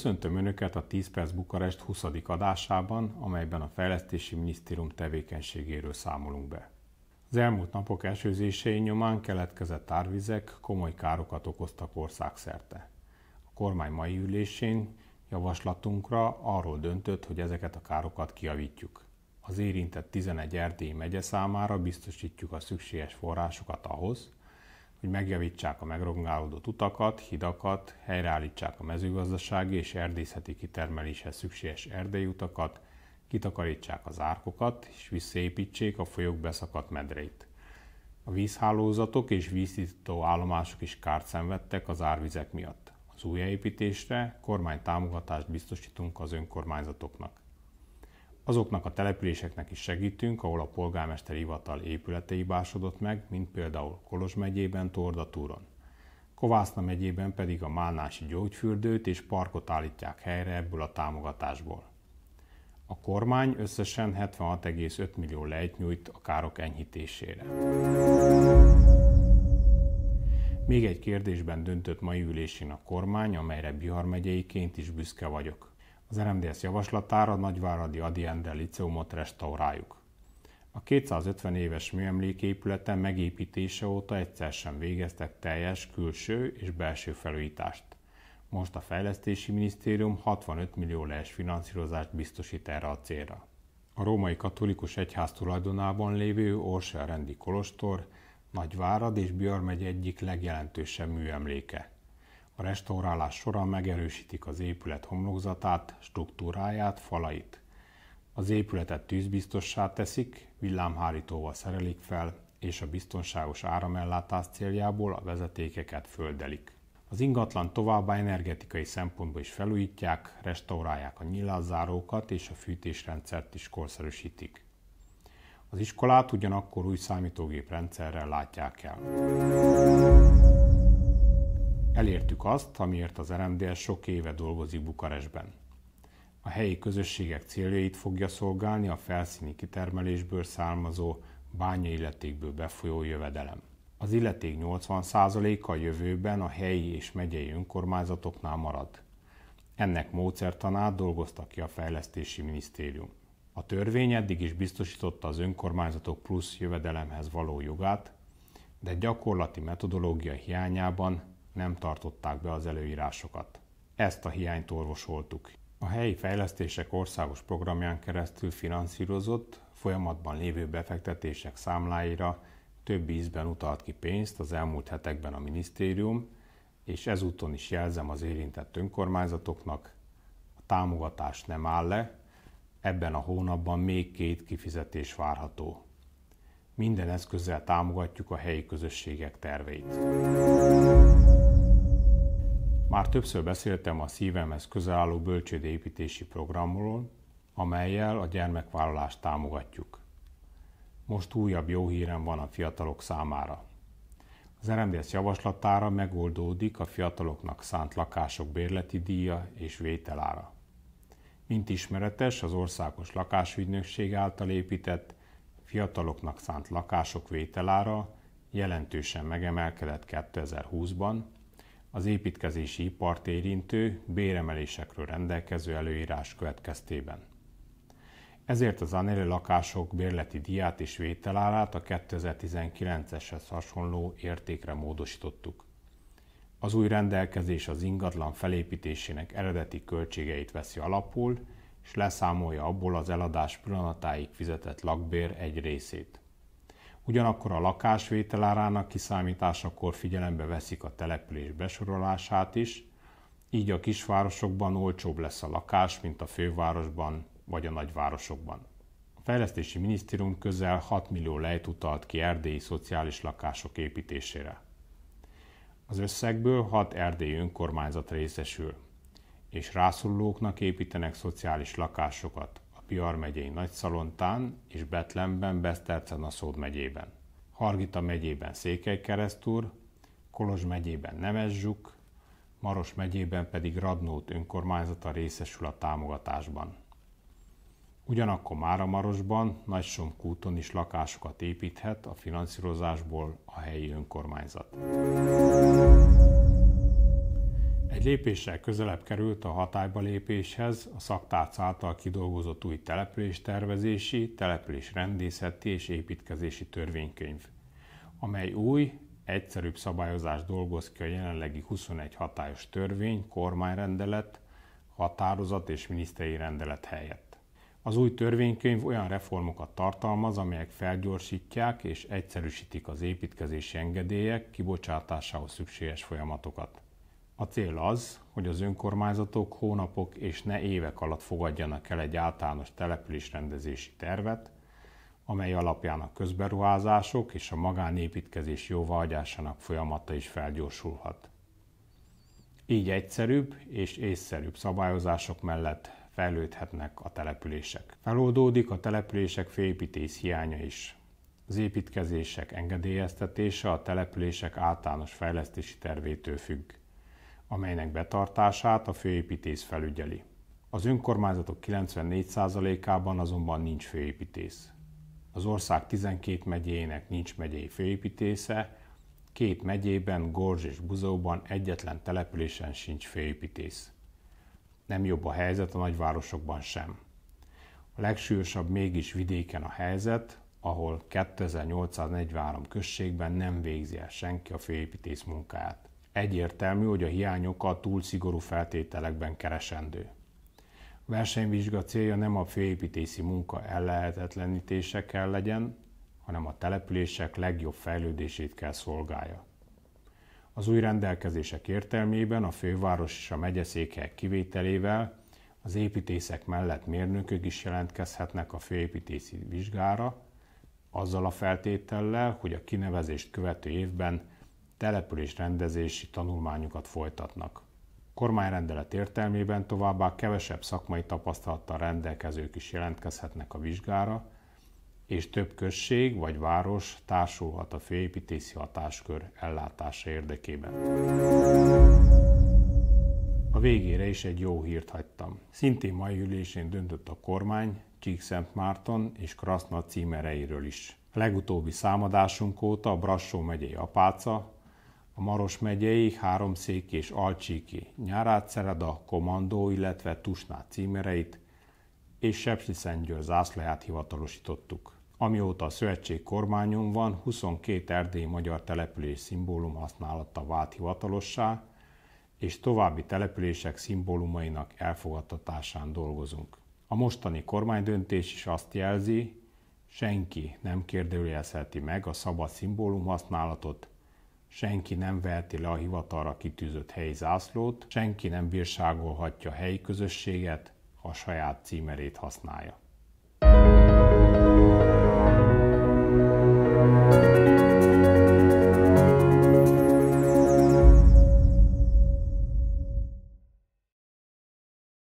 Köszöntöm Önöket a 10 perc Bukarest 20. adásában, amelyben a Fejlesztési Minisztérium tevékenységéről számolunk be. Az elmúlt napok esőzései nyomán keletkezett árvizek komoly károkat okoztak országszerte. A kormány mai ülésén javaslatunkra arról döntött, hogy ezeket a károkat kiavítjuk. Az érintett 11 erdélyi megye számára biztosítjuk a szükséges forrásokat ahhoz, hogy megjavítsák a megrongálódott utakat, hidakat, helyreállítsák a mezőgazdasági és erdészeti kitermeléshez szükséges erdei utakat, kitakarítsák az árkokat és visszaépítsék a folyók beszakadt medreit. A vízhálózatok és víztisztító állomások is kárt szenvedtek az árvizek miatt. Az újjáépítésre kormány támogatást biztosítunk az önkormányzatoknak. Azoknak a településeknek is segítünk, ahol a polgármester hivatal épületei básodott meg, mint például Kolozs megyében Tordatúron. Kovászna megyében pedig a Málnási gyógyfürdőt és parkot állítják helyre ebből a támogatásból. A kormány összesen 76,5 millió lejt nyújt a károk enyhítésére. Még egy kérdésben döntött mai ülésén a kormány, amelyre Bihar megyeiként is büszke vagyok. Az RMDS javaslatára nagyváradi Adi Endre liceumot restauráljuk. A 250 éves műemléképületen megépítése óta egyszer sem végeztek teljes külső és belső felújítást. Most a Fejlesztési Minisztérium 65 millió lees finanszírozást biztosít erre a célra. A római katolikus egyház tulajdonában lévő Orsel rendi kolostor Nagyvárad és Björn megy egyik legjelentősebb műemléke. A restaurálás során megerősítik az épület homlokzatát, struktúráját, falait. Az épületet tűzbiztossá teszik, villámhárítóval szerelik fel, és a biztonságos áramellátás céljából a vezetékeket földelik. Az ingatlan továbbá energetikai szempontból is felújítják, restaurálják a nyilázzárókat és a fűtésrendszert is korszerűsítik. Az iskolát ugyanakkor új számítógép rendszerrel látják el. Elértük azt, amiért az RMDS sok éve dolgozik Bukarestben. A helyi közösségek céljait fogja szolgálni a felszíni kitermelésből származó bánya illetékből befolyó jövedelem. Az illeték 80%-a jövőben a helyi és megyei önkormányzatoknál marad. Ennek módszertanát dolgozta ki a Fejlesztési Minisztérium. A törvény eddig is biztosította az önkormányzatok plusz jövedelemhez való jogát, de gyakorlati metodológia hiányában nem tartották be az előírásokat. Ezt a hiányt orvosoltuk. A helyi fejlesztések országos programján keresztül finanszírozott, folyamatban lévő befektetések számláira több ízben utalt ki pénzt az elmúlt hetekben a minisztérium, és ezúton is jelzem az érintett önkormányzatoknak, a támogatás nem áll le, ebben a hónapban még két kifizetés várható. Minden eszközzel támogatjuk a helyi közösségek terveit. Már többször beszéltem a szívemhez közel álló bölcsődépítési programról, amelyel a gyermekvállalást támogatjuk. Most újabb jó hírem van a fiatalok számára. Az RMDS javaslatára megoldódik a fiataloknak szánt lakások bérleti díja és vételára. Mint ismeretes, az Országos Lakásügynökség által épített fiataloknak szánt lakások vételára jelentősen megemelkedett 2020-ban, az építkezési ipart érintő béremelésekről rendelkező előírás következtében. Ezért az anélő lakások bérleti diát és vételárát a 2019-eshez hasonló értékre módosítottuk. Az új rendelkezés az ingatlan felépítésének eredeti költségeit veszi alapul, és leszámolja abból az eladás pillanatáig fizetett lakbér egy részét. Ugyanakkor a lakásvételárának kiszámításakor figyelembe veszik a település besorolását is, így a kisvárosokban olcsóbb lesz a lakás, mint a fővárosban vagy a nagyvárosokban. A Fejlesztési Minisztérium közel 6 millió lejt utalt ki erdélyi szociális lakások építésére. Az összegből 6 erdélyi önkormányzat részesül, és rászorulóknak építenek szociális lakásokat, Piar megyei Nagyszalontán és Betlemben, Szód megyében. Hargita megyében Székelykeresztúr, Kolozs megyében Nemezzsuk, Maros megyében pedig Radnót önkormányzata részesül a támogatásban. Ugyanakkor már a Marosban, kúton is lakásokat építhet a finanszírozásból a helyi önkormányzat. Egy lépéssel közelebb került a hatályba lépéshez a szaktárc által kidolgozott új település tervezési, település rendészeti és építkezési törvénykönyv, amely új, egyszerűbb szabályozást dolgoz ki a jelenlegi 21 hatályos törvény, kormányrendelet, határozat és miniszteri rendelet helyett. Az új törvénykönyv olyan reformokat tartalmaz, amelyek felgyorsítják és egyszerűsítik az építkezési engedélyek kibocsátásához szükséges folyamatokat. A cél az, hogy az önkormányzatok hónapok és ne évek alatt fogadjanak el egy általános településrendezési tervet, amely alapján a közberuházások és a magánépítkezés jóváhagyásának folyamata is felgyorsulhat. Így egyszerűbb és észszerűbb szabályozások mellett fejlődhetnek a települések. Feloldódik a települések félépítés hiánya is. Az építkezések engedélyeztetése a települések általános fejlesztési tervétől függ amelynek betartását a főépítész felügyeli. Az önkormányzatok 94%-ában azonban nincs főépítész. Az ország 12 megyéjének nincs megyei főépítésze, két megyében, Gorzs és Buzóban egyetlen településen sincs főépítész. Nem jobb a helyzet a nagyvárosokban sem. A legsúlyosabb mégis vidéken a helyzet, ahol 2843 községben nem végzi el senki a főépítész munkáját. Egyértelmű, hogy a hiányokkal túl szigorú feltételekben keresendő. A versenyvizsga célja nem a főépítési munka ellehetetlenítése kell legyen, hanem a települések legjobb fejlődését kell szolgálja. Az új rendelkezések értelmében a főváros és a megyeszékhelyek kivételével az építészek mellett mérnökök is jelentkezhetnek a főépítési vizsgára, azzal a feltétellel, hogy a kinevezést követő évben település rendezési tanulmányokat folytatnak. Kormányrendelet értelmében továbbá kevesebb szakmai tapasztalattal rendelkezők is jelentkezhetnek a vizsgára, és több község vagy város társulhat a főépítési hatáskör ellátása érdekében. A végére is egy jó hírt hagytam. Szintén mai ülésén döntött a kormány Márton és Kraszna címereiről is. A legutóbbi számadásunk óta a Brassó megyei Apáca, a Maros megyei Háromszéki és Alcsíki, a Komandó, illetve Tusná címereit és Sepsiszentgyőr zászlaját hivatalosítottuk. Amióta a szövetség kormányon van, 22 erdélyi magyar település szimbólum használata vált hivatalossá, és további települések szimbólumainak elfogadtatásán dolgozunk. A mostani kormánydöntés is azt jelzi, senki nem kérdőjelezheti meg a szabad szimbólum használatot, senki nem veheti le a hivatalra kitűzött helyi zászlót, senki nem bírságolhatja a helyi közösséget, ha a saját címerét használja. thank you